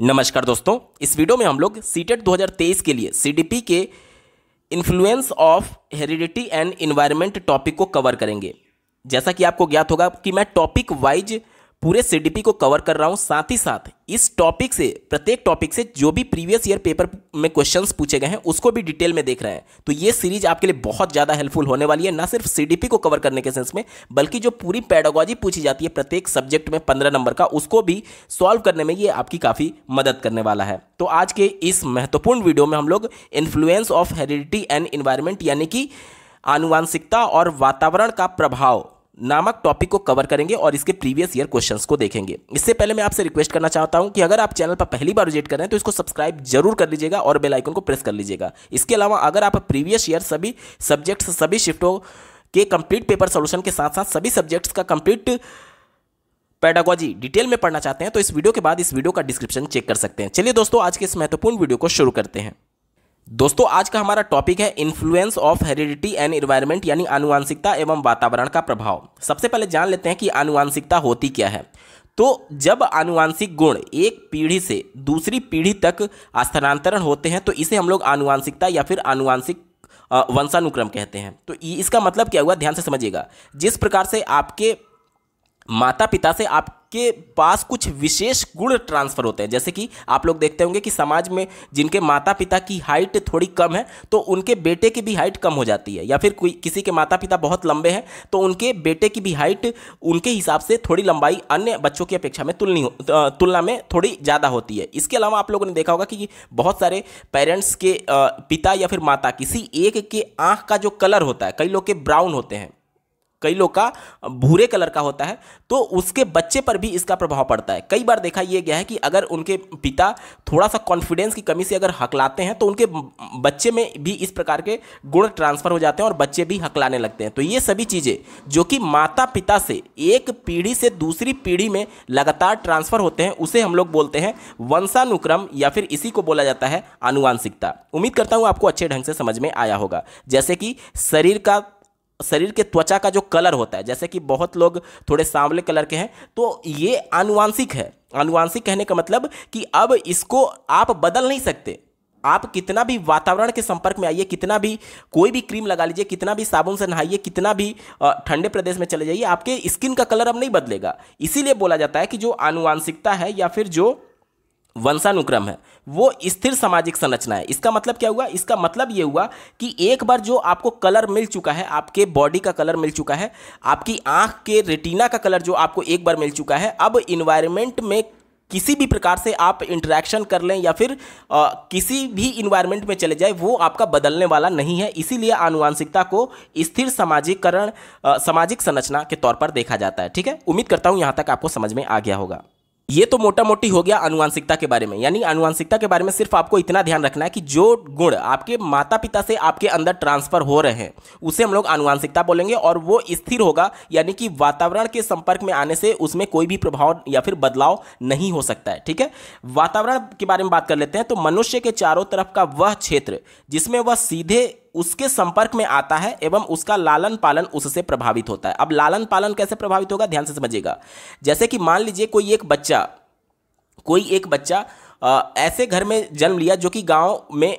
नमस्कार दोस्तों इस वीडियो में हम लोग e सीटेट 2023 के लिए सीडीपी के influence of heredity and environment topic को कवर करेंगे जैसा कि आपको ज्ञात होगा कि मैं टॉपिक वाइज पूरे सीडीपी को कवर कर रहा हूँ साथ ही साथ इस टॉपिक से प्रत्येक टॉपिक से जो भी प्रीवियस ईयर पेपर में क्वेश्चंस पूछे गए हैं उसको भी डिटेल में देख रहे हैं तो ये सीरीज आपके लिए बहुत ज़्यादा हेल्पफुल होने वाली है ना सिर्फ सीडीपी को कवर करने के सेंस में बल्कि जो पूरी पैडोगॉजी पूछी जाती है प्रत्येक सब्जेक्ट में पंद्रह नंबर का उसको भी सॉल्व करने में ये आपकी काफ़ी मदद करने वाला है तो आज के इस महत्वपूर्ण वीडियो में हम लोग influence of heredity and environment यानी कि आनुवांशिकता और वातावरण का प्रभाव नामक टॉपिक को कवर करेंगे और इसके प्रीवियस ईयर क्वेश्चंस को देखेंगे इससे पहले मैं आपसे रिक्वेस्ट करना चाहता हूं कि अगर आप चैनल पर पहली बार विजिट कर रहे हैं तो इसको सब्सक्राइब जरूर कर लीजिएगा और बेल आइकन को प्रेस कर लीजिएगा इसके अलावा अगर आप प्रीवियस ईयर सभी सब्जेक्ट्स सभी शिफ्टों के कंप्लीट पेपर सोल्यूशन के साथ साथ सभी सब्जेक्ट्स का कंप्लीट पैडागोजी डिटेल में पढ़ना चाहते हैं तो इस वीडियो के बाद इस वीडियो का डिस्क्रिप्शन चेक कर सकते हैं चलिए दोस्तों आज के इस महत्वपूर्ण वीडियो को शुरू करते हैं दोस्तों आज का हमारा टॉपिक है influence of heredity and environment यानी आनुवांशिकता एवं वातावरण का प्रभाव सबसे पहले जान लेते हैं कि आनुवांशिकता होती क्या है तो जब आनुवांशिक गुण एक पीढ़ी से दूसरी पीढ़ी तक स्थानांतरण होते हैं तो इसे हम लोग आनुवांशिकता या फिर आनुवांशिक वंशानुक्रम कहते हैं तो इसका मतलब क्या हुआ ध्यान से समझिएगा जिस प्रकार से आपके माता पिता से आप के पास कुछ विशेष गुण ट्रांसफ़र होते हैं जैसे कि आप लोग देखते होंगे कि समाज में जिनके माता पिता की हाइट थोड़ी कम है तो उनके बेटे की भी हाइट कम हो जाती है या फिर कोई किसी के माता पिता बहुत लंबे हैं तो उनके बेटे की भी हाइट उनके हिसाब से थोड़ी लंबाई अन्य बच्चों की अपेक्षा में तुलनी तुलना में थोड़ी ज़्यादा होती है इसके अलावा आप लोगों ने देखा होगा कि बहुत सारे पेरेंट्स के पिता या फिर माता किसी एक के आँख का जो कलर होता है कई लोग के ब्राउन होते हैं कई लोग का भूरे कलर का होता है तो उसके बच्चे पर भी इसका प्रभाव पड़ता है कई बार देखा यह गया है कि अगर उनके पिता थोड़ा सा कॉन्फिडेंस की कमी से अगर हकलाते हैं तो उनके बच्चे में भी इस प्रकार के गुण ट्रांसफर हो जाते हैं और बच्चे भी हकलाने लगते हैं तो ये सभी चीज़ें जो कि माता पिता से एक पीढ़ी से दूसरी पीढ़ी में लगातार ट्रांसफर होते हैं उसे हम लोग बोलते हैं वंशानुक्रम या फिर इसी को बोला जाता है आनुवांशिकता उम्मीद करता हूँ आपको अच्छे ढंग से समझ में आया होगा जैसे कि शरीर का शरीर के त्वचा का जो कलर होता है जैसे कि बहुत लोग थोड़े सांवले कलर के हैं तो ये आनुवांशिक है आनुवांशिक कहने का मतलब कि अब इसको आप बदल नहीं सकते आप कितना भी वातावरण के संपर्क में आइए कितना भी कोई भी क्रीम लगा लीजिए कितना भी साबुन से नहाइए कितना भी ठंडे प्रदेश में चले जाइए आपके स्किन का कलर अब नहीं बदलेगा इसीलिए बोला जाता है कि जो आनुवांशिकता है या फिर जो वंशानुक्रम है वो स्थिर सामाजिक संरचना है इसका मतलब क्या हुआ इसका मतलब ये हुआ कि एक बार जो आपको कलर मिल चुका है आपके बॉडी का कलर मिल चुका है आपकी आंख के रेटिना का कलर जो आपको एक बार मिल चुका है अब इन्वायरमेंट में किसी भी प्रकार से आप इंटरेक्शन कर लें या फिर आ, किसी भी इन्वायरमेंट में चले जाए वो आपका बदलने वाला नहीं है इसीलिए आनुवांशिकता को स्थिर सामाजिककरण सामाजिक संरचना के तौर पर देखा जाता है ठीक है उम्मीद करता हूँ यहाँ तक आपको समझ में आ गया होगा ये तो मोटा मोटी हो गया अनुवांशिकता के बारे में यानी अनुवांशिकता के बारे में सिर्फ आपको इतना ध्यान रखना है कि जो गुण आपके माता पिता से आपके अंदर ट्रांसफर हो रहे हैं उसे हम लोग अनुवांशिकता बोलेंगे और वो स्थिर होगा यानी कि वातावरण के संपर्क में आने से उसमें कोई भी प्रभाव या फिर बदलाव नहीं हो सकता है ठीक है वातावरण के बारे में बात कर लेते हैं तो मनुष्य के चारों तरफ का वह क्षेत्र जिसमें वह सीधे उसके संपर्क में आता है एवं उसका लालन पालन उससे प्रभावित होता है अब लालन पालन कैसे प्रभावित होगा ध्यान से समझिएगा जैसे कि मान लीजिए कोई एक बच्चा कोई एक बच्चा ऐसे घर में जन्म लिया जो कि गाँव में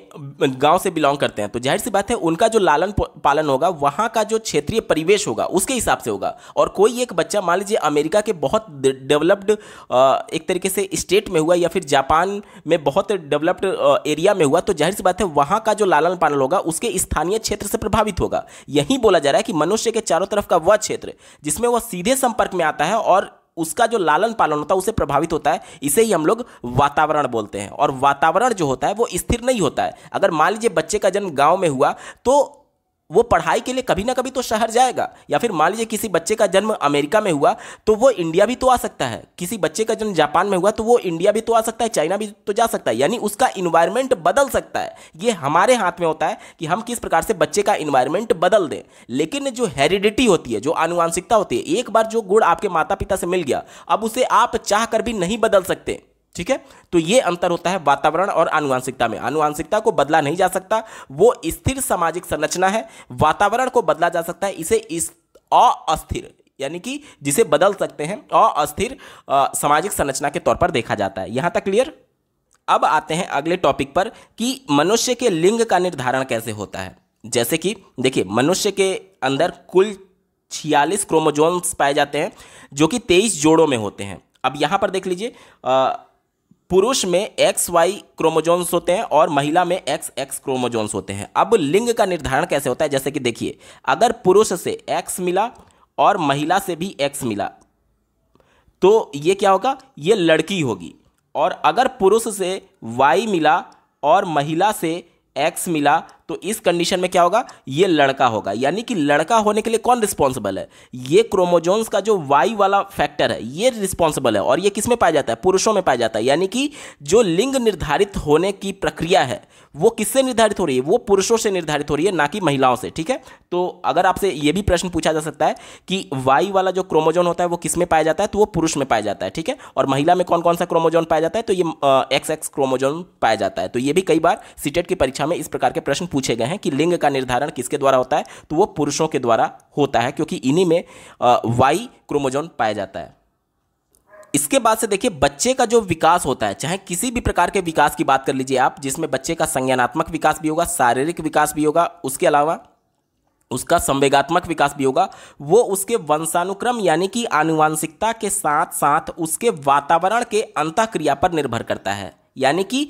गाँव से बिलोंग करते हैं तो जाहिर सी बात है उनका जो लालन पालन होगा वहाँ का जो क्षेत्रीय परिवेश होगा उसके हिसाब से होगा और कोई एक बच्चा मान लीजिए अमेरिका के बहुत डेवलप्ड एक तरीके से स्टेट में हुआ या फिर जापान में बहुत डेवलप्ड एरिया में हुआ तो जाहिर सी बात है वहाँ का जो लालन पालन होगा उसके स्थानीय क्षेत्र से प्रभावित होगा यही बोला जा रहा है कि मनुष्य के चारों तरफ का वह क्षेत्र जिसमें वह सीधे संपर्क में आता है और उसका जो लालन पालन होता है उसे प्रभावित होता है इसे ही हम लोग वातावरण बोलते हैं और वातावरण जो होता है वो स्थिर नहीं होता है अगर मान लीजिए बच्चे का जन्म गांव में हुआ तो वो पढ़ाई के लिए कभी ना कभी तो शहर जाएगा या फिर मान लीजिए किसी बच्चे का जन्म अमेरिका में हुआ तो वो इंडिया भी तो आ सकता है किसी बच्चे का जन्म जापान में हुआ तो वो इंडिया भी तो आ सकता है चाइना भी तो जा सकता है यानी उसका इन्वायरमेंट बदल सकता है ये हमारे हाथ में होता है कि हम किस प्रकार से बच्चे का इन्वायरमेंट बदल दें लेकिन जो हेरिडिटी होती है जो आनुवांशिकता होती है एक बार जो गुड़ आपके माता पिता से मिल गया अब उसे आप चाह कर भी नहीं बदल सकते ठीक है तो ये अंतर होता है वातावरण और आनुवांशिकता में आनुवांशिकता को बदला नहीं जा सकता वो स्थिर सामाजिक संरचना है वातावरण को बदला जा सकता है इसे इस अस्थिर यानी कि जिसे बदल सकते हैं अस्थिर सामाजिक संरचना के तौर पर देखा जाता है यहां तक क्लियर अब आते हैं अगले टॉपिक पर कि मनुष्य के लिंग का निर्धारण कैसे होता है जैसे कि देखिए मनुष्य के अंदर कुल छियालीस क्रोमोजोम्स पाए जाते हैं जो कि तेईस जोड़ों में होते हैं अब यहां पर देख लीजिए पुरुष में एक्स वाई क्रोमोजोन्स होते हैं और महिला में एक्स एक्स क्रोमोजोन्स होते हैं अब लिंग का निर्धारण कैसे होता है जैसे कि देखिए अगर पुरुष से एक्स मिला और महिला से भी एक्स मिला तो ये क्या होगा ये लड़की होगी और अगर पुरुष से वाई मिला और महिला से एक्स मिला तो इस कंडीशन में क्या होगा ये लड़का होगा यानी कि लड़का होने के लिए कौन रिस्पॉन्सिबल है ये क्रोमोजोन्स का जो वाई वाला फैक्टर है ये रिस्पॉन्सिबल है और ये किस में पाया जाता है पुरुषों में पाया जाता है यानी कि जो लिंग निर्धारित होने की प्रक्रिया है वो किससे निर्धारित हो रही है वो पुरुषों से निर्धारित हो रही है ना कि महिलाओं से ठीक है तो अगर आपसे ये भी प्रश्न पूछा जा सकता है कि वाई वाला जो क्रोमोजोन होता है वो किस में पाया जाता है तो वो पुरुष में पाया जाता है ठीक है और महिला में कौन कौन सा क्रोमोजोन पाया जाता है तो ये एक्स एक्स क्रोमोजोन पाया जाता है तो ये भी कई बार सीटेट e की परीक्षा में इस प्रकार के प्रश्न पूछे गए हैं कि लिंग का निर्धारण किसके द्वारा होता है तो वो पुरुषों के द्वारा होता है क्योंकि इन्हीं में वाई क्रोमोजोन पाया जाता है इसके बाद से देखिए बच्चे का जो विकास होता है चाहे किसी भी प्रकार के विकास की बात कर लीजिए आप जिसमें बच्चे का संज्ञानात्मक विकास भी होगा शारीरिक विकास भी होगा उसके अलावा उसका संवेगात्मक विकास भी होगा वो उसके वंशानुक्रम यानी कि आनुवांशिकता के साथ साथ उसके वातावरण के अंतः क्रिया पर निर्भर करता है यानी कि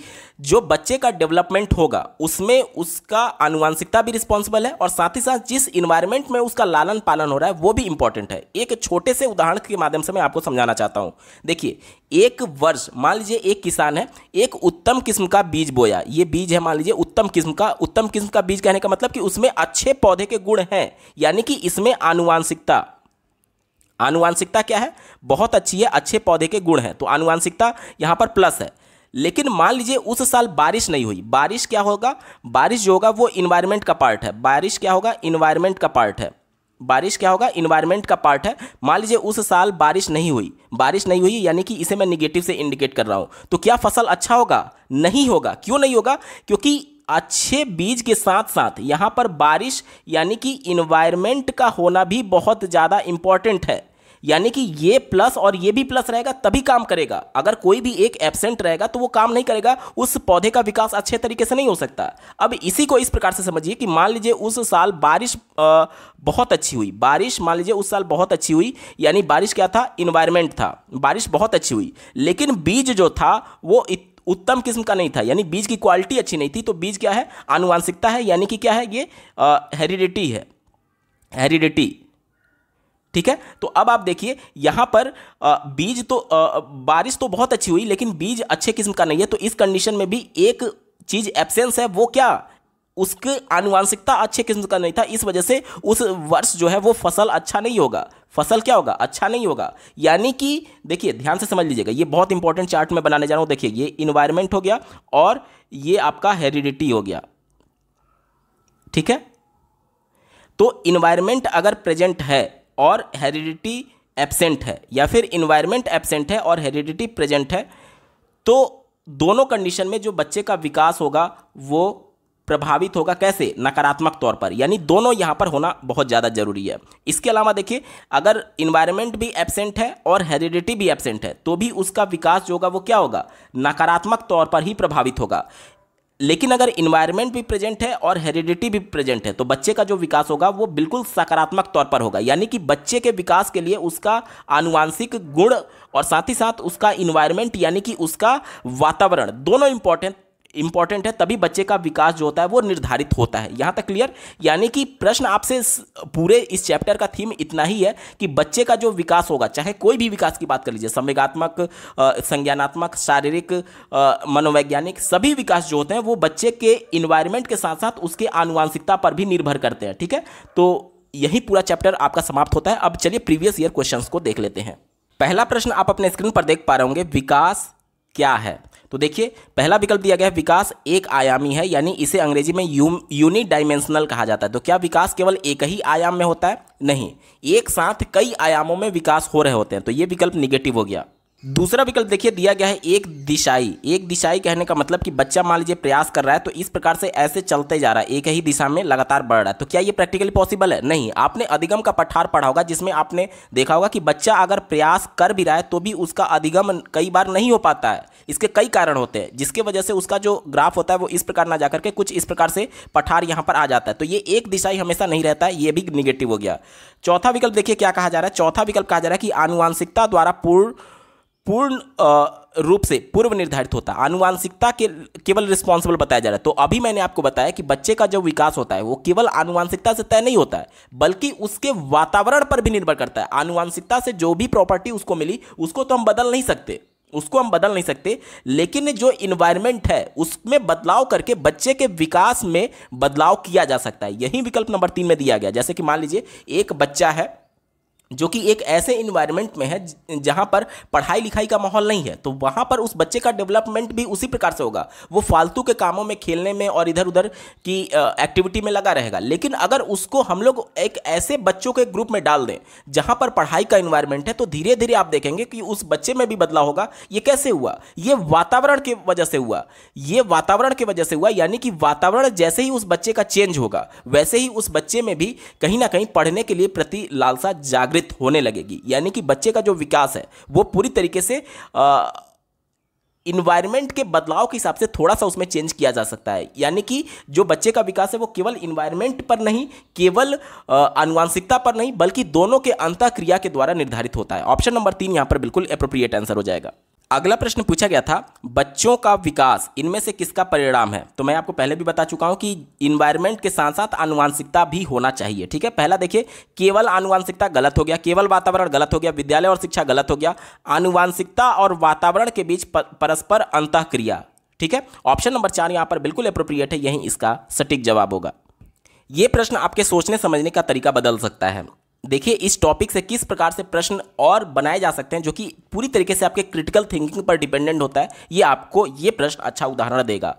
जो बच्चे का डेवलपमेंट होगा उसमें उसका आनुवांशिकता भी रिस्पॉन्सिबल है और साथ ही साथ जिस इन्वायरमेंट में उसका लालन पालन हो रहा है वो भी इंपॉर्टेंट है एक छोटे से उदाहरण के माध्यम से मैं आपको समझाना चाहता हूँ देखिए एक वर्ष मान लीजिए एक किसान है एक उत्तम किस्म का बीज बोया ये बीज है मान लीजिए उत्तम किस्म का उत्तम किस्म का बीज कहने का मतलब कि उसमें अच्छे पौधे के गुण हैं यानी कि इसमें आनुवांशिकता आनुवांशिकता क्या है बहुत अच्छी है अच्छे पौधे के गुण हैं तो आनुवांशिकता यहाँ पर प्लस है लेकिन मान लीजिए उस साल बारिश नहीं हुई बारिश क्या होगा बारिश जो होगा वो इन्वायरमेंट का पार्ट है बारिश क्या होगा इन्वायरमेंट का पार्ट है बारिश क्या होगा इन्वायरमेंट का पार्ट है मान लीजिए उस साल बारिश नहीं हुई बारिश नहीं हुई यानी कि इसे मैं निगेटिव से इंडिकेट कर रहा हूँ तो क्या फसल अच्छा होगा नहीं होगा क्यों नहीं होगा क्योंकि अच्छे बीज के साथ साथ यहाँ पर बारिश यानी कि इन्वायरमेंट का होना भी बहुत ज़्यादा इम्पॉर्टेंट है यानी कि ये प्लस और ये भी प्लस रहेगा तभी काम करेगा अगर कोई भी एक एबसेंट रहेगा तो वो काम नहीं करेगा उस पौधे का विकास अच्छे तरीके से नहीं हो सकता अब इसी को इस प्रकार से समझिए कि मान लीजिए उस साल बारिश बहुत अच्छी हुई बारिश मान लीजिए उस साल बहुत अच्छी हुई यानी बारिश क्या था इन्वायरमेंट था बारिश बहुत अच्छी हुई लेकिन बीज जो था वो उत्तम किस्म का नहीं था यानी बीज की क्वालिटी अच्छी नहीं थी तो बीज क्या है आनुवांशिकता है यानी कि क्या है ये हेरिडिटी है हेरिडिटी ठीक है तो अब आप देखिए यहां पर बीज तो बारिश तो बहुत अच्छी हुई लेकिन बीज अच्छे किस्म का नहीं है तो इस कंडीशन में भी एक चीज़ एब्सेंस है वो क्या उसके आनुवांशिकता अच्छे किस्म का नहीं था इस वजह से उस वर्ष जो है वो फसल अच्छा नहीं होगा फसल क्या होगा अच्छा नहीं होगा यानी कि देखिए ध्यान से समझ लीजिएगा ये बहुत इंपॉर्टेंट चार्ट में बनाने जा रहा हूं देखिए ये इन्वायरमेंट हो गया और ये आपका हेरिडिटी हो गया ठीक है तो इन्वायरमेंट अगर प्रेजेंट है और हेरिडिटी एबसेंट है या फिर इन्वायरमेंट एबसेंट है और हेरिडिटी प्रेजेंट है तो दोनों कंडीशन में जो बच्चे का विकास होगा वो प्रभावित होगा कैसे नकारात्मक तौर पर यानी दोनों यहाँ पर होना बहुत ज़्यादा जरूरी है इसके अलावा देखिए अगर इन्वायरमेंट भी एबसेंट है और हेरिडिटी भी एबसेंट है तो भी उसका विकास जो होगा वो क्या होगा नकारात्मक तौर पर ही प्रभावित होगा लेकिन अगर इन्वायरमेंट भी प्रेजेंट है और हेरिडिटी भी प्रेजेंट है तो बच्चे का जो विकास होगा वो बिल्कुल सकारात्मक तौर पर होगा यानी कि बच्चे के विकास के लिए उसका आनुवांशिक गुण और साथ ही साथ उसका इन्वायरमेंट यानी कि उसका वातावरण दोनों इंपॉर्टेंट इंपॉर्टेंट है तभी बच्चे का विकास जो होता है वो निर्धारित होता है यहाँ तक क्लियर यानी कि प्रश्न आपसे पूरे इस चैप्टर का थीम इतना ही है कि बच्चे का जो विकास होगा चाहे कोई भी विकास की बात कर लीजिए संवेगात्मक संज्ञानात्मक शारीरिक मनोवैज्ञानिक सभी विकास जो होते हैं वो बच्चे के इन्वायरमेंट के साथ साथ उसके आनुवांशिकता पर भी निर्भर करते हैं ठीक है तो यही पूरा चैप्टर आपका समाप्त होता है अब चलिए प्रीवियस ईयर क्वेश्चन को देख लेते हैं पहला प्रश्न आप अपने स्क्रीन पर देख पा रहे होंगे विकास क्या है तो देखिए पहला विकल्प दिया गया है विकास एक आयामी है यानी इसे अंग्रेजी में यू, यूनि डायमेंशनल कहा जाता है तो क्या विकास केवल एक ही आयाम में होता है नहीं एक साथ कई आयामों में विकास हो रहे होते हैं तो ये विकल्प निगेटिव हो गया दूसरा विकल्प देखिए दिया गया है एक दिशाई एक दिशाई कहने का मतलब कि बच्चा मान लीजिए प्रयास कर रहा है तो इस प्रकार से ऐसे चलते जा रहा है एक ही दिशा में लगातार बढ़ रहा है तो क्या ये प्रैक्टिकली पॉसिबल है नहीं आपने अधिगम का पठार पढ़ा होगा जिसमें आपने देखा होगा कि बच्चा अगर प्रयास कर भी रहा है तो भी उसका अधिगम कई बार नहीं हो पाता है इसके कई कारण होते हैं जिसके वजह से उसका जो ग्राफ होता है वो इस प्रकार ना जाकर के कुछ इस प्रकार से पठार यहाँ पर आ जाता है तो ये एक दिशाई हमेशा नहीं रहता है ये भी निगेटिव हो गया चौथा विकल्प देखिए क्या कहा जा रहा है चौथा विकल्प कहा जा रहा है कि आनुवांशिकता द्वारा पूर्ण पूर्ण रूप से पूर्व निर्धारित होता है आनुवांशिकता के केवल रिस्पॉन्सिबल बताया जा रहा है तो अभी मैंने आपको बताया कि बच्चे का जो विकास होता है वो केवल आनुवांशिकता से तय नहीं होता है बल्कि उसके वातावरण पर भी निर्भर करता है आनुवांशिकता से जो भी प्रॉपर्टी उसको मिली उसको तो हम बदल नहीं सकते उसको हम बदल नहीं सकते लेकिन जो इन्वायरमेंट है उसमें बदलाव करके बच्चे के विकास में बदलाव किया जा सकता है यही विकल्प नंबर तीन में दिया गया जैसे कि मान लीजिए एक बच्चा है जो कि एक ऐसे इन्वायरमेंट में है जहाँ पर पढ़ाई लिखाई का माहौल नहीं है तो वहाँ पर उस बच्चे का डेवलपमेंट भी उसी प्रकार से होगा वो फालतू के कामों में खेलने में और इधर उधर की एक्टिविटी में लगा रहेगा लेकिन अगर उसको हम लोग एक ऐसे बच्चों के ग्रुप में डाल दें जहाँ पर पढ़ाई का इन्वायरमेंट है तो धीरे धीरे आप देखेंगे कि उस बच्चे में भी बदलाव होगा ये कैसे हुआ ये वातावरण की वजह से हुआ ये वातावरण की वजह से हुआ यानी कि वातावरण जैसे ही उस बच्चे का चेंज होगा वैसे ही उस बच्चे में भी कहीं ना कहीं पढ़ने के लिए प्रति लालसा जागृत प्रभावित होने लगेगी यानी कि बच्चे का जो विकास है वो पूरी तरीके से इन्वायरमेंट के बदलाव के हिसाब से थोड़ा सा उसमें चेंज किया जा सकता है यानी कि जो बच्चे का विकास है वो केवल इन्वायरमेंट पर नहीं केवल अनुवांशिकता पर नहीं बल्कि दोनों के अंतः क्रिया के द्वारा निर्धारित होता है ऑप्शन नंबर तीन यहाँ पर बिल्कुल अप्रोप्रिएट आंसर हो जाएगा अगला प्रश्न पूछा गया था बच्चों का विकास इनमें से किसका परिणाम है तो मैं आपको पहले भी बता चुका हूं कि इन्वायरमेंट के साथ साथ आनुवांशिकता भी होना चाहिए ठीक है पहला देखिए केवल अनुवांशिकता गलत हो गया केवल वातावरण गलत हो गया विद्यालय और शिक्षा गलत हो गया आनुवांशिकता और वातावरण के बीच परस्पर अंतक्रिया ठीक है ऑप्शन नंबर चार यहाँ पर बिल्कुल अप्रोप्रिएट है यही इसका सटीक जवाब होगा ये प्रश्न आपके सोचने समझने का तरीका बदल सकता है देखिए इस टॉपिक से किस प्रकार से प्रश्न और बनाए जा सकते हैं जो कि पूरी तरीके से आपके क्रिटिकल थिंकिंग पर डिपेंडेंट होता है ये आपको ये प्रश्न अच्छा उदाहरण देगा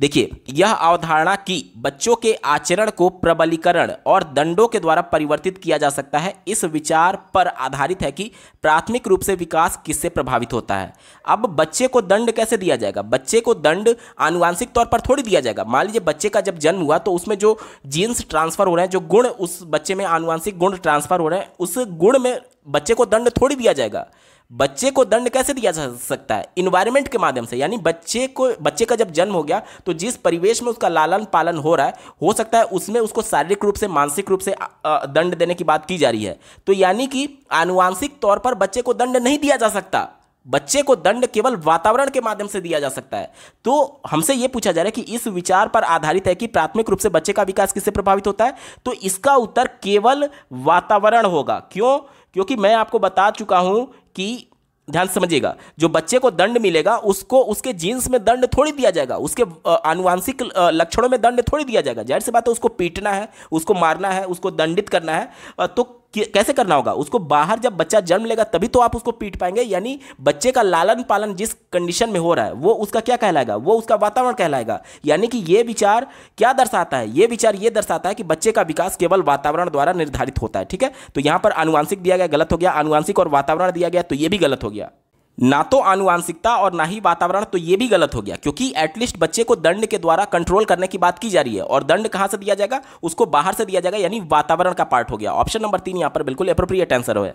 देखिए यह अवधारणा कि बच्चों के आचरण को प्रबलीकरण और दंडों के द्वारा परिवर्तित किया जा सकता है इस विचार पर आधारित है कि प्राथमिक रूप से विकास किससे प्रभावित होता है अब बच्चे को दंड कैसे दिया जाएगा बच्चे को दंड आनुवांशिक तौर पर थोड़ी दिया जाएगा मान लीजिए बच्चे का जब जन्म हुआ तो उसमें जो जीन्स ट्रांसफर हो रहे हैं जो गुण उस बच्चे में आनुवांशिक गुण ट्रांसफर हो रहे हैं उस गुण में बच्चे को दंड थोड़ी दिया जाएगा बच्चे को दंड कैसे दिया जा सकता है इन्वायरमेंट के माध्यम से यानी बच्चे को बच्चे का जब जन्म हो गया तो जिस परिवेश में उसका लालन पालन हो रहा है हो सकता है उसमें उसको शारीरिक रूप से मानसिक रूप से दंड देने की बात की जा रही है तो यानी कि आनुवांशिक तौर पर बच्चे को दंड नहीं दिया जा सकता बच्चे को दंड केवल वातावरण के माध्यम से दिया जा सकता है तो हमसे यह पूछा जा रहा है कि इस विचार पर आधारित है कि प्राथमिक रूप से बच्चे का विकास किससे प्रभावित होता है तो इसका उत्तर केवल वातावरण होगा क्यों क्योंकि मैं आपको बता चुका हूं कि ध्यान समझिएगा जो बच्चे को दंड मिलेगा उसको उसके जीन्स में दंड थोड़ी दिया जाएगा उसके आनुवांशिक लक्षणों में दंड थोड़ी दिया जाएगा जाहिर सी बात है उसको पीटना है उसको मारना है उसको दंडित करना है तो कैसे करना होगा उसको बाहर जब बच्चा जन्म लेगा तभी तो आप उसको पीट पाएंगे यानी बच्चे का लालन पालन जिस कंडीशन में हो रहा है वो उसका क्या कहलाएगा वो उसका वातावरण कहलाएगा यानी कि ये विचार क्या दर्शाता है ये विचार ये दर्शाता है कि बच्चे का विकास केवल वातावरण द्वारा निर्धारित होता है ठीक है तो यहां पर आनुवांशिक दिया गया गलत हो गया आनुवांशिक और वातावरण दिया गया तो यह भी गलत हो गया ना तो आनुवांशिकता और ना ही वातावरण तो ये भी गलत हो गया क्योंकि एटलीस्ट बच्चे को दंड के द्वारा कंट्रोल करने की बात की जा रही है और दंड कहां से दिया जाएगा उसको बाहर से दिया जाएगा यानी वातावरण का पार्ट हो गया ऑप्शन नंबर तीन यहां पर बिल्कुल अप्रोप्रिएट आंसर हो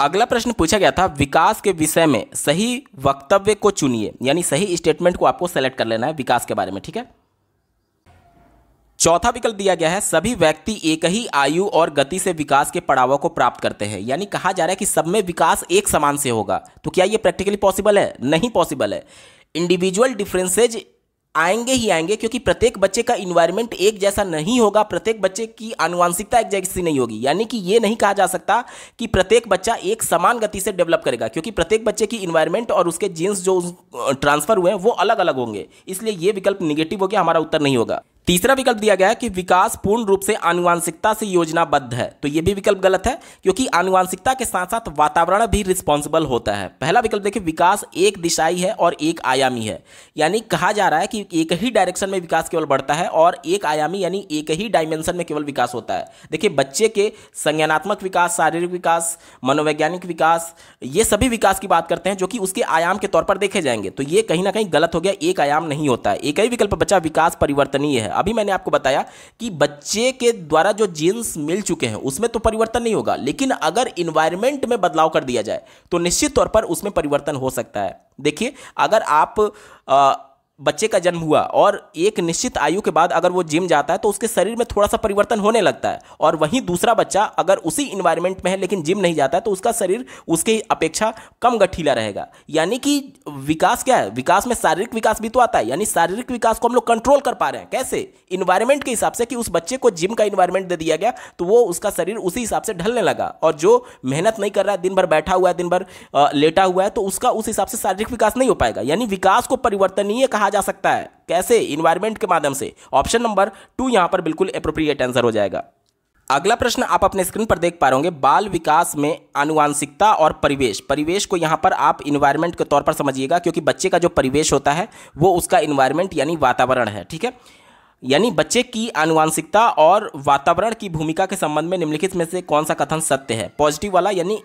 अगला प्रश्न पूछा गया था विकास के विषय में सही वक्तव्य को चुनिए यानी सही स्टेटमेंट को आपको सेलेक्ट कर लेना है विकास के बारे में ठीक है चौथा विकल्प दिया गया है सभी व्यक्ति एक ही आयु और गति से विकास के पड़ावों को प्राप्त करते हैं यानी कहा जा रहा है कि सब में विकास एक समान से होगा तो क्या यह प्रैक्टिकली पॉसिबल है नहीं पॉसिबल है इंडिविजुअल डिफरेंसेज आएंगे ही आएंगे क्योंकि प्रत्येक बच्चे का इन्वायरमेंट एक जैसा नहीं होगा प्रत्येक बच्चे की आनुवांशिकता एक जैसी नहीं होगी यानी कि यह नहीं कहा जा सकता कि प्रत्येक बच्चा एक समान गति से डेवलप करेगा क्योंकि प्रत्येक बच्चे की इन्वायरमेंट और उसके जीन्स जो ट्रांसफर हुए हैं वो अलग अलग होंगे इसलिए ये विकल्प निगेटिव हो गया हमारा उत्तर नहीं होगा तीसरा विकल्प दिया गया है कि विकास पूर्ण रूप से आनुवांशिकता से योजनाबद्ध है तो ये भी विकल्प गलत है क्योंकि आनुवांशिकता के साथ साथ वातावरण भी रिस्पॉन्सिबल होता है पहला विकल्प देखिए विकास एक दिशाई है और एक आयामी है यानी कहा जा रहा है कि एक ही डायरेक्शन में विकास केवल बढ़ता है और एक आयामी यानी एक ही डायमेंशन में केवल विकास होता है देखिए बच्चे के संज्ञानात्मक विकास शारीरिक विकास मनोवैज्ञानिक विकास ये सभी विकास की बात करते हैं जो कि उसके आयाम के तौर पर देखे जाएंगे तो ये कहीं ना कहीं गलत हो गया एक आयाम नहीं होता है एक ही विकल्प बच्चा विकास परिवर्तनीय है अभी मैंने आपको बताया कि बच्चे के द्वारा जो जीन्स मिल चुके हैं उसमें तो परिवर्तन नहीं होगा लेकिन अगर इन्वायरमेंट में बदलाव कर दिया जाए तो निश्चित तौर पर उसमें परिवर्तन हो सकता है देखिए अगर आप आ, बच्चे का जन्म हुआ और एक निश्चित आयु के बाद अगर वो जिम जाता है तो उसके शरीर में थोड़ा सा परिवर्तन होने लगता है और वहीं दूसरा बच्चा अगर उसी इन्वायरमेंट में है लेकिन जिम नहीं जाता है तो उसका शरीर उसके अपेक्षा कम गठीला रहेगा यानी कि विकास क्या है विकास में शारीरिक विकास भी तो आता है यानी शारीरिक विकास को हम लोग कंट्रोल कर पा रहे हैं कैसे इन्वायरमेंट के हिसाब से कि उस बच्चे को जिम का इन्वायरमेंट दे दिया गया तो वो उसका शरीर उसी हिसाब से ढलने लगा और जो मेहनत नहीं कर रहा है दिन भर बैठा हुआ है दिन भर लेटा हुआ है तो उसका उस हिसाब से शारीरिक विकास नहीं हो पाएगा यानी विकास को परिवर्तनीय कहा कहा जा सकता है कैसे इन्वायरमेंट के माध्यम से ऑप्शन नंबर टू यहाँ पर बिल्कुल अप्रोप्रिएट आंसर हो जाएगा अगला प्रश्न आप अपने स्क्रीन पर देख पा रहे बाल विकास में आनुवांशिकता और परिवेश परिवेश को यहाँ पर आप इन्वायरमेंट के तौर पर समझिएगा क्योंकि बच्चे का जो परिवेश होता है वो उसका इन्वायरमेंट यानी वातावरण है ठीक है यानी बच्चे की आनुवांशिकता और वातावरण की भूमिका के संबंध में निम्नलिखित में से कौन सा कथन सत्य है पॉजिटिव वाला यानी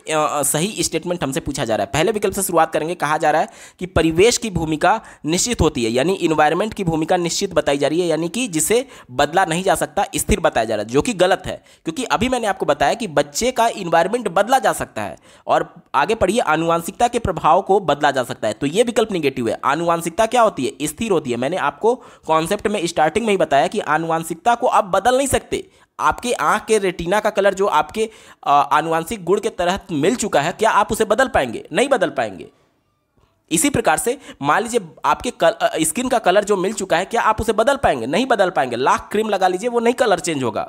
सही स्टेटमेंट हमसे पूछा जा रहा है पहले विकल्प से शुरुआत करेंगे कहा जा रहा है कि परिवेश की भूमिका निश्चित होती है यानी इन्वायरमेंट की भूमिका निश्चित बताई जा रही है यानी कि जिसे बदला नहीं जा सकता स्थिर बताया जा रहा है जो कि गलत है क्योंकि अभी मैंने आपको बताया कि बच्चे का इन्वायरमेंट बदला जा सकता है और आगे पढ़िए आनुवांशिकता के प्रभाव को बदला जा सकता है तो ये विकल्प निगेटिव है आनुवांशिकता क्या होती है स्थिर होती है मैंने आपको कॉन्सेप्ट में स्टार्टिंग में ही बताया कि आनुवांशिकता को आप बदल नहीं सकते आपके आंख के रेटिना का कलर जो आपके आनुवांशिक गुण के तहत मिल चुका है क्या आप उसे बदल पाएंगे नहीं बदल पाएंगे इसी प्रकार से मान लीजिए आपके कल, स्किन का कलर जो मिल चुका है क्या आप उसे बदल पाएंगे नहीं बदल पाएंगे लाख क्रीम लगा लीजिए वो नहीं कलर चेंज होगा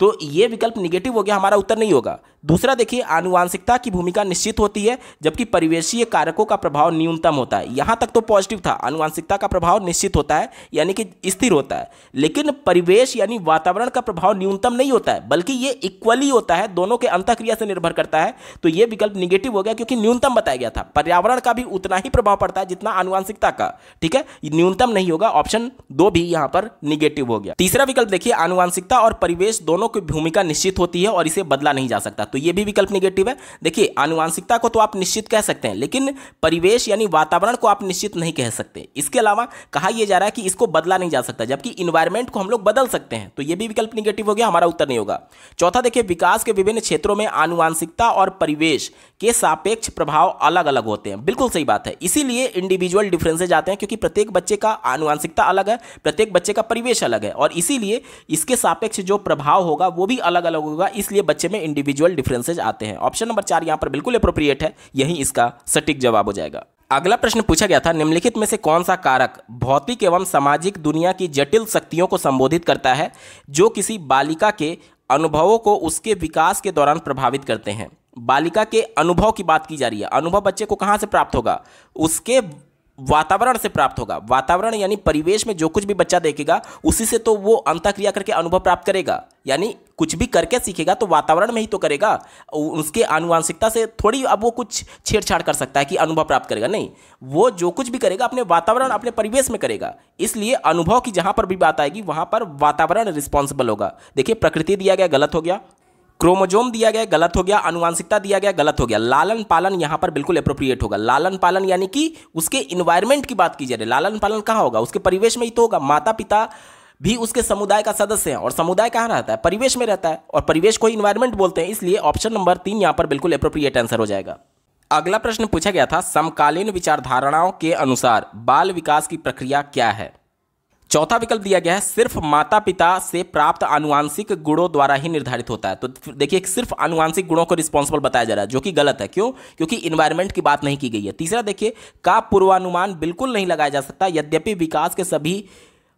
तो ये विकल्प निगेटिव हो गया हमारा उत्तर नहीं होगा दूसरा देखिए आनुवांशिकता की भूमिका निश्चित होती है जबकि परिवेशीय कारकों का प्रभाव न्यूनतम होता है यहाँ तक तो पॉजिटिव था आनुवांशिकता का प्रभाव निश्चित होता है यानी कि स्थिर होता है लेकिन परिवेश यानी वातावरण का प्रभाव न्यूनतम नहीं होता है बल्कि ये इक्वली होता है दोनों के अंतक्रिया से निर्भर करता है तो ये विकल्प निगेटिव हो गया क्योंकि न्यूनतम बताया गया था पर्यावरण का भी उतना ही प्रभाव पड़ता है जितना आनुवांशिकता का ठीक है न्यूनतम नहीं होगा ऑप्शन दो भी यहाँ पर निगेटिव हो गया तीसरा विकल्प देखिए आनुवांशिकता और परिवेश दोनों की भूमिका निश्चित होती है और इसे बदला नहीं जा सकता तो ये भी विकल्प निगेटिव है देखिए आनुवांशिकता को तो आप निश्चित कह सकते हैं लेकिन परिवेश यानी वातावरण को आप निश्चित नहीं कह सकते इसके अलावा कहा यह जा रहा है कि इसको बदला नहीं जा सकता जबकि इन्वायरमेंट को हम लोग बदल सकते हैं तो यह भी विकल्प निगेटिव हो गया हमारा उत्तर नहीं होगा चौथा देखिए विकास के विभिन्न क्षेत्रों में आनुवांशिकता और परिवेश के सापेक्ष प्रभाव अलग अलग होते हैं बिल्कुल सही बात है इसीलिए इंडिविजुअल डिफरेंसेज आते हैं क्योंकि प्रत्येक बच्चे का आनुवांशिकता अलग है प्रत्येक बच्चे का परिवेश अलग है और इसीलिए इसके सापेक्ष जो प्रभाव होगा वो भी अलग अलग होगा इसलिए बच्चे में इंडिविजुअल डिफरेंसेज आते हैं ऑप्शन नंबर चार यहाँ पर बिल्कुल अप्रोप्रिएट है यही इसका सटीक जवाब हो जाएगा अगला प्रश्न पूछा गया था निम्नलिखित में से कौन सा कारक भौतिक एवं सामाजिक दुनिया की जटिल शक्तियों को संबोधित करता है जो किसी बालिका के अनुभवों को उसके विकास के दौरान प्रभावित करते हैं बालिका के अनुभव की बात की जा रही है अनुभव बच्चे को कहाँ से प्राप्त होगा उसके वातावरण से प्राप्त होगा वातावरण यानी परिवेश में जो कुछ भी बच्चा देखेगा उसी से तो वो अंतक्रिया करके अनुभव प्राप्त करेगा यानी कुछ भी करके सीखेगा तो वातावरण में ही तो करेगा उसके आनुवांशिकता से थोड़ी अब वो कुछ छेड़छाड़ कर सकता है कि अनुभव प्राप्त करेगा नहीं वो जो कुछ भी करेगा अपने वातावरण अपने परिवेश में करेगा इसलिए अनुभव की जहाँ पर भी बात आएगी वहाँ पर वातावरण रिस्पॉन्सिबल होगा देखिए प्रकृति दिया गया गलत हो गया क्रोमोजोम दिया गया गलत हो गया अनुवांशिकता दिया गया गलत हो गया लालन पालन यहां पर बिल्कुल अप्रोप्रिएट होगा लालन पालन यानी कि उसके इन्वायरमेंट की बात की जा रही है लालन पालन कहाँ होगा उसके परिवेश में ही तो होगा माता पिता भी उसके समुदाय का सदस्य है और समुदाय कहाँ रहता है परिवेश में रहता है और परिवेश को इन्वायरमेंट बोलते हैं इसलिए ऑप्शन नंबर तीन यहाँ पर बिल्कुल अप्रोप्रिएट आंसर हो जाएगा अगला प्रश्न पूछा गया था समकालीन विचारधारणाओं के अनुसार बाल विकास की प्रक्रिया क्या है चौथा विकल्प दिया गया है सिर्फ माता पिता से प्राप्त आनुवांशिक गुणों द्वारा ही निर्धारित होता है तो देखिए सिर्फ आनुवांशिक गुणों को रिस्पॉन्सिबल बताया जा रहा है जो कि गलत है क्यों क्योंकि इन्वायरमेंट की बात नहीं की गई है तीसरा देखिए का पूर्वानुमान बिल्कुल नहीं लगाया जा सकता यद्यपि विकास के सभी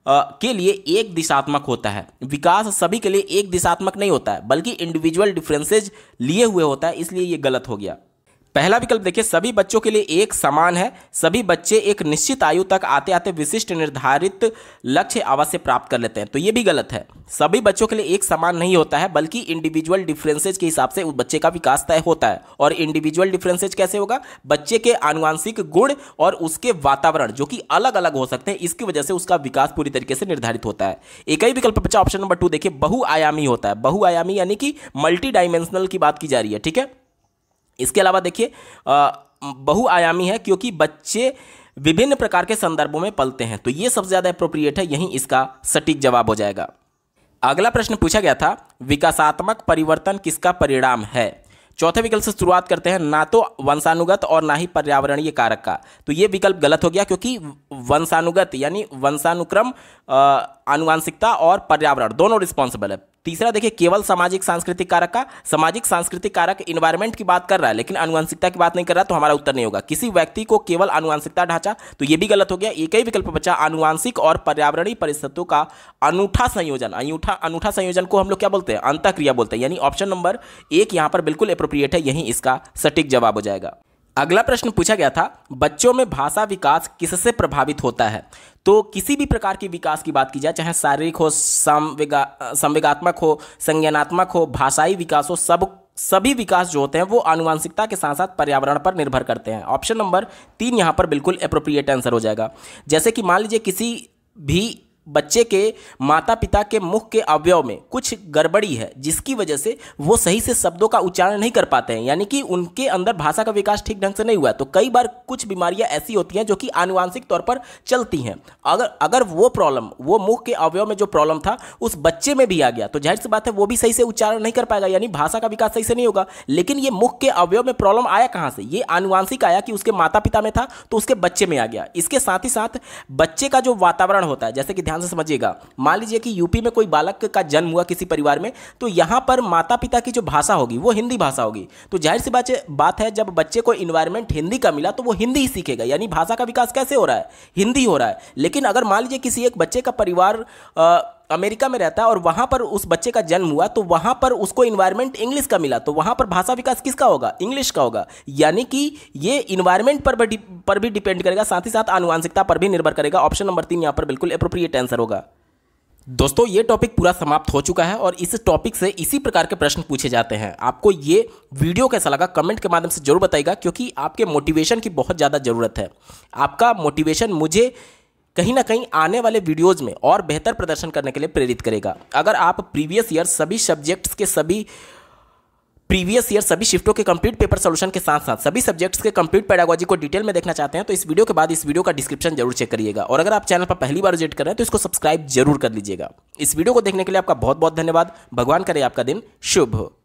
के लिए एक दिशात्मक होता है विकास सभी के लिए एक दिशात्मक नहीं होता है बल्कि इंडिविजुअल डिफरेंसेज लिए हुए होता है इसलिए ये गलत हो गया पहला विकल्प देखिए सभी बच्चों के लिए एक समान है सभी बच्चे एक निश्चित आयु तक आते आते विशिष्ट निर्धारित लक्ष्य अवश्य प्राप्त कर लेते हैं तो ये भी गलत है सभी बच्चों के लिए एक समान नहीं होता है बल्कि इंडिविजुअल डिफरेंसेज के हिसाब से उस बच्चे का विकास तय होता है और इंडिविजुअल डिफरेंसेज कैसे होगा बच्चे के आनुवांशिक गुण और उसके वातावरण जो कि अलग अलग हो सकते हैं इसकी वजह से उसका विकास पूरी तरीके से निर्धारित होता है एक ही विकल्प बच्चा ऑप्शन नंबर टू देखिए बहुआयामी होता है बहुआयामी यानी कि मल्टी डायमेंशनल की बात की जा रही है ठीक है इसके अलावा देखिए बहुआयामी है क्योंकि बच्चे विभिन्न प्रकार के संदर्भों में पलते हैं तो ये सबसे ज़्यादा अप्रोप्रिएट है यही इसका सटीक जवाब हो जाएगा अगला प्रश्न पूछा गया था विकासात्मक परिवर्तन किसका परिणाम है चौथे विकल्प से शुरुआत करते हैं ना तो वंशानुगत और ना ही पर्यावरणीय कारक का तो ये विकल्प गलत हो गया क्योंकि वंशानुगत यानी वंशानुक्रम आनुवंशिकता और पर्यावरण दोनों रिस्पॉन्सिबल है तीसरा देखिए केवल सामाजिक सांस्कृतिक कारक का सामाजिक सांस्कृतिक कारक इन्वायरमेंट की बात कर रहा है लेकिन अनुवांशिकता की बात नहीं कर रहा तो हमारा उत्तर नहीं होगा किसी व्यक्ति को केवल अनुवांशिकता ढांचा तो ये भी गलत हो गया एक ही विकल्प बचा अनुवांशिक और पर्यावरणीय परिस्थितियों का अनूठा संयोजन अनूठा अनूठा संयोजन को हम लोग क्या बोलते हैं अंतक्रिया बोलते हैं यानी ऑप्शन नंबर एक यहाँ पर बिल्कुल अप्रोप्रिएट है यही इसका सटीक जवाब हो जाएगा अगला प्रश्न पूछा गया था बच्चों में भाषा विकास किससे प्रभावित होता है तो किसी भी प्रकार के विकास की बात की जाए चाहे शारीरिक हो संवेगा संवेगात्मक हो संज्ञानात्मक हो भाषाई विकास हो सब सभी विकास जो होते हैं वो आनुवांशिकता के साथ साथ पर्यावरण पर निर्भर करते हैं ऑप्शन नंबर तीन यहाँ पर बिल्कुल अप्रोप्रिएट आंसर हो जाएगा जैसे कि मान लीजिए किसी भी बच्चे के माता पिता के मुख के अवयव में कुछ गड़बड़ी है जिसकी वजह से वो सही से शब्दों का उच्चारण नहीं कर पाते हैं यानी कि उनके अंदर भाषा का विकास ठीक ढंग से नहीं हुआ है तो कई बार कुछ बीमारियां ऐसी होती हैं जो कि आनुवांशिक तौर पर चलती हैं अगर अगर वो प्रॉब्लम वो मुख के अवयव में जो प्रॉब्लम था उस बच्चे में भी आ गया तो जाहिर सी बात है वो भी सही से उच्चारण नहीं कर पाएगा यानी भाषा का विकास सही से नहीं होगा लेकिन ये मुख के अवयव में प्रॉब्लम आया कहाँ से ये आनुवांशिक आया कि उसके माता पिता में था तो उसके बच्चे में आ गया इसके साथ ही साथ बच्चे का जो वातावरण होता है जैसे कि ध्यान से समझिएगा मान लीजिए कि यूपी में कोई बालक का जन्म हुआ किसी परिवार में तो यहाँ पर माता पिता की जो भाषा होगी वो हिंदी भाषा होगी तो जाहिर सी बात बात है जब बच्चे को इन्वायरमेंट हिंदी का मिला तो वो हिंदी ही सीखेगा यानी भाषा का विकास कैसे हो रहा है हिंदी हो रहा है लेकिन अगर मान लीजिए किसी एक बच्चे का परिवार आ, अमेरिका में रहता है और वहां पर उस बच्चे का जन्म हुआ तो वहां पर उसको इन्वायरमेंट इंग्लिश का मिला तो वहाँ पर भाषा विकास किसका होगा इंग्लिश का होगा यानी कि ये इन्वायरमेंट पर भी पर भी डिपेंड करेगा साथ ही साथ आनुवांशिकता पर भी निर्भर करेगा ऑप्शन नंबर तीन यहाँ पर बिल्कुल अप्रोप्रिएट आंसर होगा दोस्तों ये टॉपिक पूरा समाप्त हो चुका है और इस टॉपिक से इसी प्रकार के प्रश्न पूछे जाते हैं आपको ये वीडियो कैसा लगा कमेंट के माध्यम से जरूर बताइएगा क्योंकि आपके मोटिवेशन की बहुत ज़्यादा ज़रूरत है आपका मोटिवेशन मुझे कहीं ना कहीं आने वाले वीडियोज़ में और बेहतर प्रदर्शन करने के लिए प्रेरित करेगा अगर आप प्रीवियस ईयर सभी सब्जेक्ट्स के सभी प्रीवियस ईयर सभी शिफ्टों के कंप्लीट पेपर सोल्यूशन के साथ साथ सभी सब्जेक्ट्स के कंप्लीट पैडागोजी को डिटेल में देखना चाहते हैं तो इस वीडियो के बाद इस वीडियो का डिस्क्रिप्शन जरूर चेक करिएगा और अगर आप चैनल पर पहली बार विजिट कर रहे हैं तो इसको सब्सक्राइब जरूर कर लीजिएगा इस वीडियो को देखने के लिए आपका बहुत बहुत धन्यवाद भगवान करे आपका दिन शुभ हो